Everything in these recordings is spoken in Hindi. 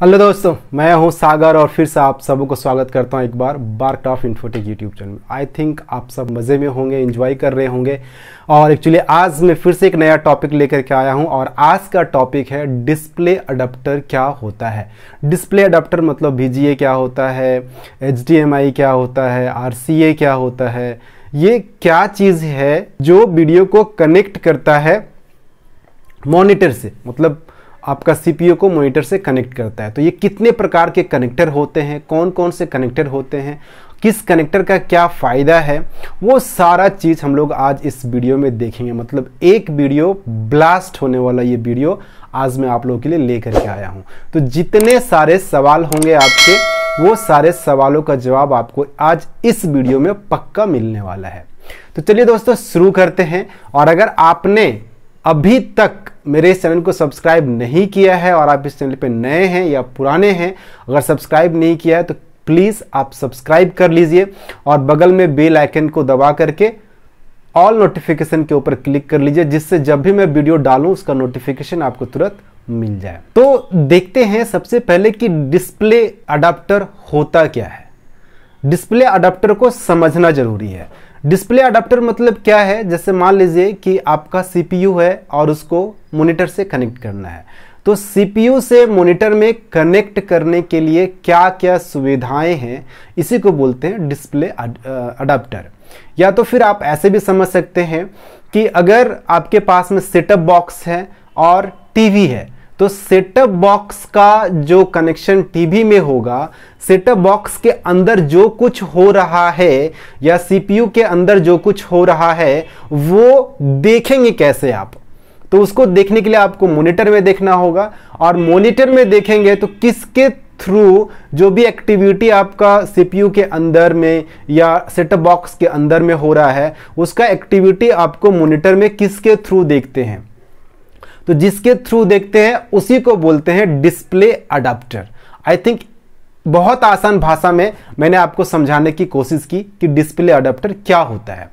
हेलो दोस्तों मैं हूं सागर और फिर से आप सबों को स्वागत करता हूं एक बार बार of Infotech YouTube channel I think आप सब मज़े में होंगे एंजॉय कर रहे होंगे और एक्चुअली आज मैं फिर से एक नया टॉपिक लेकर के आया हूं और आज का टॉपिक है डिस्प्ले अडाप्टर क्या होता है डिस्प्ले अडाप्टर मतलब बी क्या होता है एच क्या होता है आर क्या होता है ये क्या चीज़ है जो वीडियो को कनेक्ट करता है मॉनिटर से मतलब आपका सीपीयू को मोनीटर से कनेक्ट करता है तो ये कितने प्रकार के कनेक्टर होते हैं कौन कौन से कनेक्टर होते हैं किस कनेक्टर का क्या फ़ायदा है वो सारा चीज़ हम लोग आज इस वीडियो में देखेंगे मतलब एक वीडियो ब्लास्ट होने वाला ये वीडियो आज मैं आप लोगों के लिए लेकर के आया हूँ तो जितने सारे सवाल होंगे आपके वो सारे सवालों का जवाब आपको आज इस वीडियो में पक्का मिलने वाला है तो चलिए दोस्तों शुरू करते हैं और अगर आपने अभी तक मेरे इस चैनल को सब्सक्राइब नहीं किया है और आप इस चैनल पे नए हैं या पुराने हैं अगर सब्सक्राइब नहीं किया है तो प्लीज़ आप सब्सक्राइब कर लीजिए और बगल में बेल आइकन को दबा करके ऑल नोटिफिकेशन के ऊपर क्लिक कर लीजिए जिससे जब भी मैं वीडियो डालूं उसका नोटिफिकेशन आपको तुरंत मिल जाए तो देखते हैं सबसे पहले कि डिस्प्ले अडाप्टर होता क्या है डिस्प्ले अडाप्टर को समझना जरूरी है डिस्प्ले अडाप्टर मतलब क्या है जैसे मान लीजिए कि आपका सीपीयू है और उसको मोनिटर से कनेक्ट करना है तो सीपीयू से मोनिटर में कनेक्ट करने के लिए क्या क्या सुविधाएं हैं इसी को बोलते हैं डिस्प्ले अडाप्टर या तो फिर आप ऐसे भी समझ सकते हैं कि अगर आपके पास में सेटअप बॉक्स है और टीवी है तो सेटअप बॉक्स का जो कनेक्शन टीवी में होगा सेटअप बॉक्स के अंदर जो कुछ हो रहा है या सीपीयू के अंदर जो कुछ हो रहा है वो देखेंगे कैसे आप तो उसको देखने के लिए आपको मॉनिटर में देखना होगा और मॉनिटर में देखेंगे तो किसके थ्रू जो भी एक्टिविटी आपका सीपीयू के अंदर में या सेटअप बॉक्स के अंदर में हो रहा है उसका एक्टिविटी आपको मॉनिटर में किसके थ्रू देखते हैं तो जिसके थ्रू देखते हैं उसी को बोलते हैं डिस्प्ले अडाप्टर आई थिंक बहुत आसान भाषा में मैंने आपको समझाने की कोशिश की कि डिस्प्ले अडाप्टर क्या होता है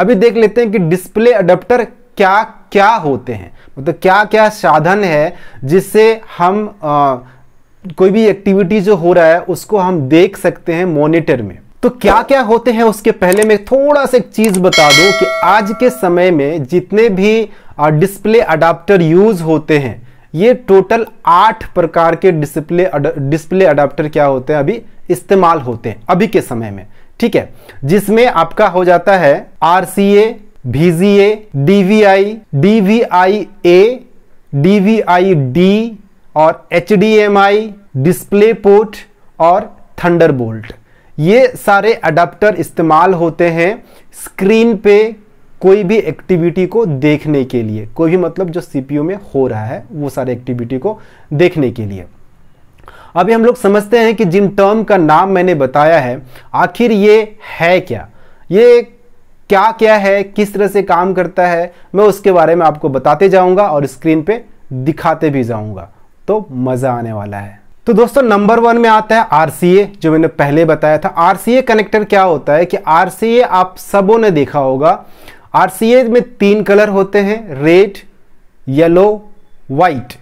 अभी देख लेते हैं कि डिस्प्ले अडाप्टर क्या क्या होते हैं मतलब तो क्या क्या साधन है जिससे हम आ, कोई भी एक्टिविटी जो हो रहा है उसको हम देख सकते हैं मॉनिटर में तो क्या क्या होते हैं उसके पहले मैं थोड़ा सा एक चीज बता दूं कि आज के समय में जितने भी डिस्प्ले अडाप्टर यूज होते हैं ये टोटल आठ प्रकार के डिस्प्ले डिस्प्ले अडाप्टर क्या होते हैं अभी इस्तेमाल होते हैं अभी के समय में ठीक है जिसमें आपका हो जाता है R C A V G A D V I D V I A D V I D और H D M I display port और थंडरबोल्ट ये सारे अडाप्टर इस्तेमाल होते हैं स्क्रीन पे कोई भी एक्टिविटी को देखने के लिए कोई भी मतलब जो सीपीयू में हो रहा है वो सारे एक्टिविटी को देखने के लिए अभी हम लोग समझते हैं कि जिन टर्म का नाम मैंने बताया है आखिर ये है क्या ये क्या क्या है किस तरह से काम करता है मैं उसके बारे में आपको बताते जाऊंगा और स्क्रीन पे दिखाते भी जाऊंगा तो मज़ा आने वाला है तो दोस्तों नंबर वन में आता है आर जो मैंने पहले बताया था आर कनेक्टर क्या होता है कि आर आप सबों ने देखा होगा आर में तीन कलर होते हैं रेड येलो वाइट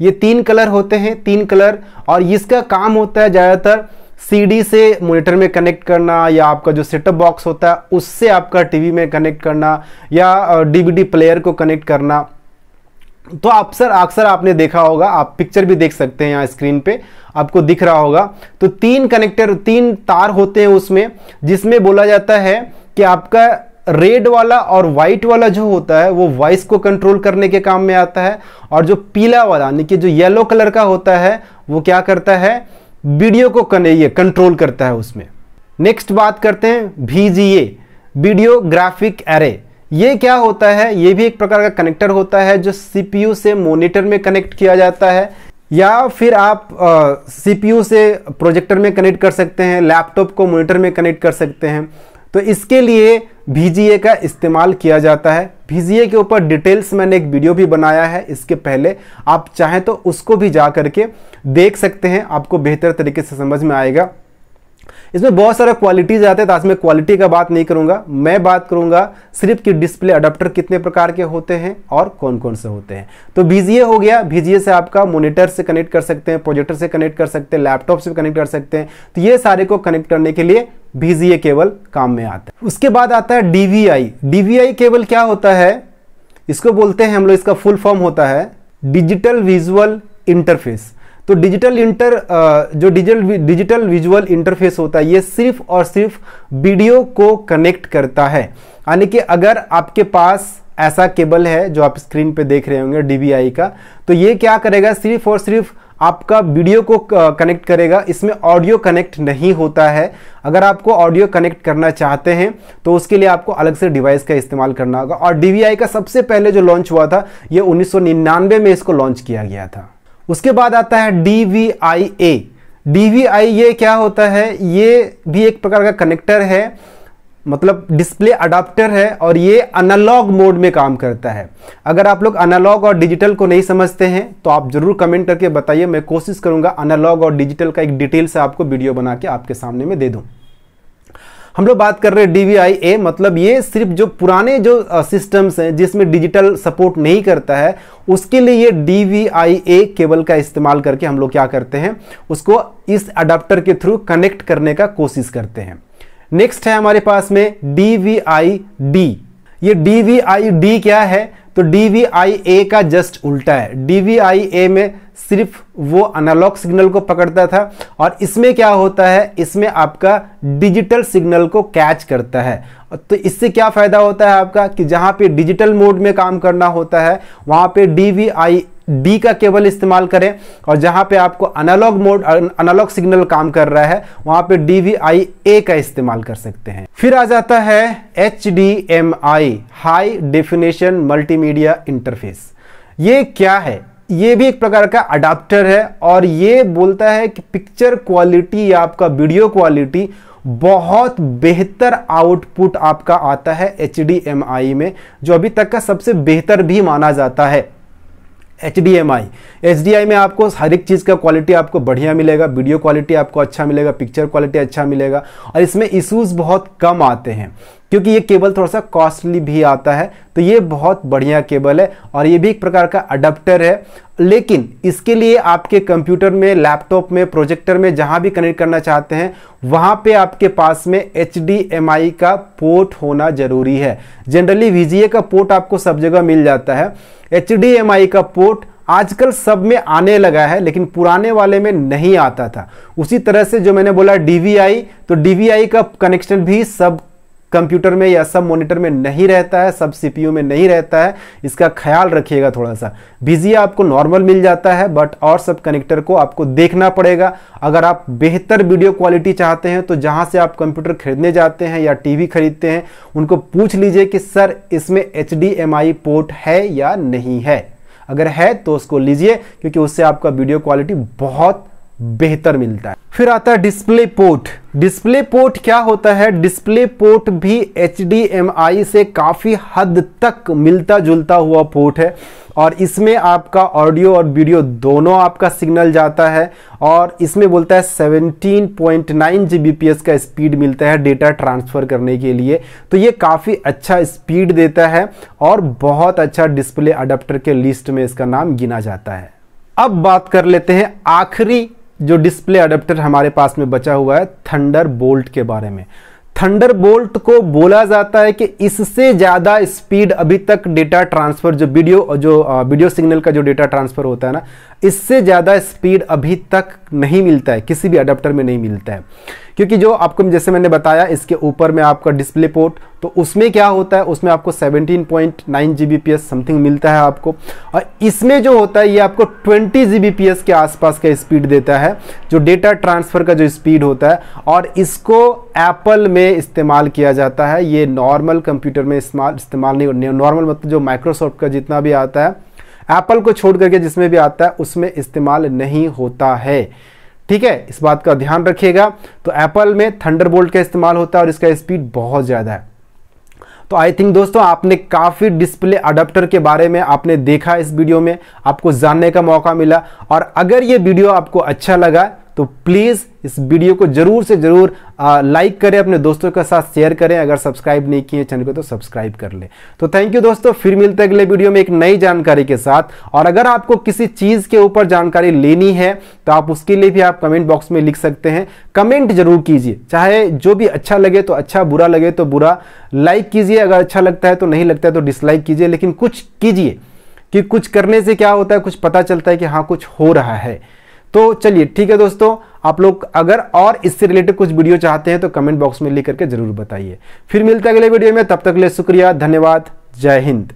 ये तीन कलर होते हैं तीन कलर और इसका काम होता है ज़्यादातर सीडी से मॉनिटर में कनेक्ट करना या आपका जो सेटअप बॉक्स होता है उससे आपका टीवी में कनेक्ट करना या डीवीडी प्लेयर को कनेक्ट करना तो अक्सर अक्सर आपने देखा होगा आप पिक्चर भी देख सकते हैं यहाँ स्क्रीन पे आपको दिख रहा होगा तो तीन कनेक्टर तीन तार होते हैं उसमें जिसमें बोला जाता है कि आपका रेड वाला और वाइट वाला जो होता है वो वॉइस को कंट्रोल करने के काम में आता है और जो पीला वाला यानी कि जो येलो कलर का होता है वो क्या करता है वीडियो को ये कंट्रोल करता है उसमें नेक्स्ट बात करते हैं वीजीए वीडियो ग्राफिक एरे ये क्या होता है ये भी एक प्रकार का कनेक्टर होता है जो सीपीयू से मोनिटर में कनेक्ट किया जाता है या फिर आप सीपीयू से प्रोजेक्टर में कनेक्ट कर सकते हैं लैपटॉप को मोनिटर में कनेक्ट कर सकते हैं तो इसके लिए भीजीए का इस्तेमाल किया जाता है भीजीए के ऊपर डिटेल्स मैंने एक वीडियो भी बनाया है इसके पहले आप चाहें तो उसको भी जा करके देख सकते हैं आपको बेहतर तरीके से समझ में आएगा इसमें बहुत सारा क्वालिटीज आते हैं तो आज मैं क्वालिटी का बात नहीं करूंगा मैं बात करूंगा सिर्फ कि डिस्प्ले अडाप्टर कितने प्रकार के होते हैं और कौन कौन से होते हैं तो भीजीए हो गया बीजीए से आपका मोनिटर से कनेक्ट कर सकते हैं प्रोजेक्टर से कनेक्ट कर सकते हैं लैपटॉप से कनेक्ट कर सकते हैं तो ये सारे को कनेक्ट करने के लिए भेजिए केवल काम में आता है उसके बाद आता है डीवीआई डीवीआई केबल क्या होता है इसको बोलते हैं हम लोग इसका फुल फॉर्म होता है डिजिटल विजुअल इंटरफेस तो डिजिटल इंटर जो डिजिटल डिजिटल विजुअल इंटरफेस होता है ये सिर्फ और सिर्फ वीडियो को कनेक्ट करता है यानी कि अगर आपके पास ऐसा केबल है जो आप स्क्रीन पे देख रहे होंगे डी का तो ये क्या करेगा सिर्फ और सिर्फ आपका वीडियो को कनेक्ट करेगा इसमें ऑडियो कनेक्ट नहीं होता है अगर आपको ऑडियो कनेक्ट करना चाहते हैं तो उसके लिए आपको अलग से डिवाइस का इस्तेमाल करना होगा और डी का सबसे पहले जो लॉन्च हुआ था ये 1999 में इसको लॉन्च किया गया था उसके बाद आता है D V I A D V I ये क्या होता है ये भी एक प्रकार का कनेक्टर है मतलब डिस्प्ले अडाप्टर है और ये अनालॉग मोड में काम करता है अगर आप लोग अनालॉग और डिजिटल को नहीं समझते हैं तो आप ज़रूर कमेंट करके बताइए मैं कोशिश करूंगा अनालॉग और डिजिटल का एक डिटेल से आपको वीडियो बना के आपके सामने में दे दूँ हम लोग बात कर रहे हैं डी वी आई ए मतलब ये सिर्फ जो पुराने जो सिस्टम्स हैं जिसमें डिजिटल सपोर्ट नहीं करता है उसके लिए ये D V I A cable का इस्तेमाल करके हम लोग क्या करते हैं उसको इस अडाप्टर के थ्रू कनेक्ट करने का कोशिश करते हैं नेक्स्ट है हमारे पास में डी वी आई डी ये डी वी आई डी क्या है तो डी वी आई ए का जस्ट उल्टा है डी वी आई ए में सिर्फ वो एनालॉग सिग्नल को पकड़ता था और इसमें क्या होता है इसमें आपका डिजिटल सिग्नल को कैच करता है तो इससे क्या फ़ायदा होता है आपका कि जहां पे डिजिटल मोड में काम करना होता है वहां पे डी वी आई बी का केबल इस्तेमाल करें और जहां पे आपको एनालॉग मोड एनालॉग सिग्नल काम कर रहा है वहां पे डी वी आई ए का इस्तेमाल कर सकते हैं फिर आ जाता है H D M I high definition multimedia interface ये क्या है ये भी एक प्रकार का अडाप्टर है और ये बोलता है कि पिक्चर क्वालिटी या आपका वीडियो क्वालिटी बहुत बेहतर आउटपुट आपका आता है एच में जो अभी तक का सबसे बेहतर भी माना जाता है H D M I H D I में आपको हर एक चीज़ का क्वालिटी आपको बढ़िया मिलेगा वीडियो क्वालिटी आपको अच्छा मिलेगा पिक्चर क्वालिटी अच्छा मिलेगा और इसमें इशूज़ बहुत कम आते हैं क्योंकि ये केबल थोड़ा सा कॉस्टली भी आता है तो ये बहुत बढ़िया केबल है और ये भी एक प्रकार का अडप्टर है लेकिन इसके लिए आपके कंप्यूटर में लैपटॉप में प्रोजेक्टर में जहाँ भी कनेक्ट करना चाहते हैं वहाँ पे आपके पास में एच का पोर्ट होना ज़रूरी है जनरली वी का पोर्ट आपको सब जगह मिल जाता है एच का पोर्ट आजकल सब में आने लगा है लेकिन पुराने वाले में नहीं आता था उसी तरह से जो मैंने बोला डी तो डी का कनेक्शन भी सब कंप्यूटर में या सब मॉनिटर में नहीं रहता है सब सीपीयू में नहीं रहता है इसका ख्याल रखिएगा थोड़ा सा बिजी आपको नॉर्मल मिल जाता है बट और सब कनेक्टर को आपको देखना पड़ेगा अगर आप बेहतर वीडियो क्वालिटी चाहते हैं तो जहां से आप कंप्यूटर खरीदने जाते हैं या टीवी खरीदते हैं उनको पूछ लीजिए कि सर इसमें एच पोर्ट है या नहीं है अगर है तो उसको लीजिए क्योंकि उससे आपका वीडियो क्वालिटी बहुत बेहतर मिलता है फिर आता है डिस्प्ले पोर्ट डिस्प्ले पोर्ट क्या होता है डिस्प्ले पोर्ट भी एच से काफ़ी हद तक मिलता जुलता हुआ पोर्ट है और इसमें आपका ऑडियो और वीडियो दोनों आपका सिग्नल जाता है और इसमें बोलता है 17.9 पॉइंट का स्पीड मिलता है डेटा ट्रांसफ़र करने के लिए तो ये काफ़ी अच्छा स्पीड देता है और बहुत अच्छा डिस्प्ले अडाप्टर के लिस्ट में इसका नाम गिना जाता है अब बात कर लेते हैं आखिरी जो डिस्प्ले अडेप्टर हमारे पास में बचा हुआ है थंडर बोल्ट के बारे में थंडर बोल्ट को बोला जाता है कि इससे ज़्यादा स्पीड अभी तक डेटा ट्रांसफ़र जो वीडियो जो वीडियो सिग्नल का जो डेटा ट्रांसफ़र होता है ना इससे ज़्यादा स्पीड अभी तक नहीं मिलता है किसी भी अडाप्टर में नहीं मिलता है क्योंकि जो आपको जैसे मैंने बताया इसके ऊपर में आपका डिस्प्ले पोर्ट तो उसमें क्या होता है उसमें आपको 17.9 पॉइंट समथिंग मिलता है आपको और इसमें जो होता है ये आपको 20 जी के आसपास का स्पीड देता है जो डेटा ट्रांसफ़र का जो स्पीड होता है और इसको एप्पल में इस्तेमाल किया जाता है ये नॉर्मल कंप्यूटर में इस्तेमाल नहीं नॉर्मल मतलब जो माइक्रोसॉफ्ट का जितना भी आता है एप्पल को छोड़ करके जिसमें भी आता है उसमें इस्तेमाल नहीं होता है ठीक है इस बात का ध्यान रखिएगा तो एप्पल में थंडरबोल्ट का इस्तेमाल होता है और इसका स्पीड बहुत ज़्यादा है तो आई थिंक दोस्तों आपने काफ़ी डिस्प्ले अडाप्टर के बारे में आपने देखा इस वीडियो में आपको जानने का मौका मिला और अगर ये वीडियो आपको अच्छा लगा तो प्लीज़ इस वीडियो को ज़रूर से ज़रूर लाइक करें अपने दोस्तों के साथ शेयर करें अगर सब्सक्राइब नहीं किए चैनल को तो सब्सक्राइब कर लें तो थैंक यू दोस्तों फिर मिलते हैं अगले वीडियो में एक नई जानकारी के साथ और अगर आपको किसी चीज़ के ऊपर जानकारी लेनी है तो आप उसके लिए भी आप कमेंट बॉक्स में लिख सकते हैं कमेंट जरूर कीजिए चाहे जो भी अच्छा लगे तो अच्छा बुरा लगे तो बुरा लाइक कीजिए अगर अच्छा लगता है तो नहीं लगता है तो डिसलाइक कीजिए लेकिन कुछ कीजिए कि कुछ करने से क्या होता है कुछ पता चलता है कि हाँ कुछ हो रहा है तो चलिए ठीक है दोस्तों आप लोग अगर और इससे रिलेटेड कुछ वीडियो चाहते हैं तो कमेंट बॉक्स में लिख करके जरूर बताइए फिर मिलते हैं अगले वीडियो में तब तक के लिए शुक्रिया धन्यवाद जय हिंद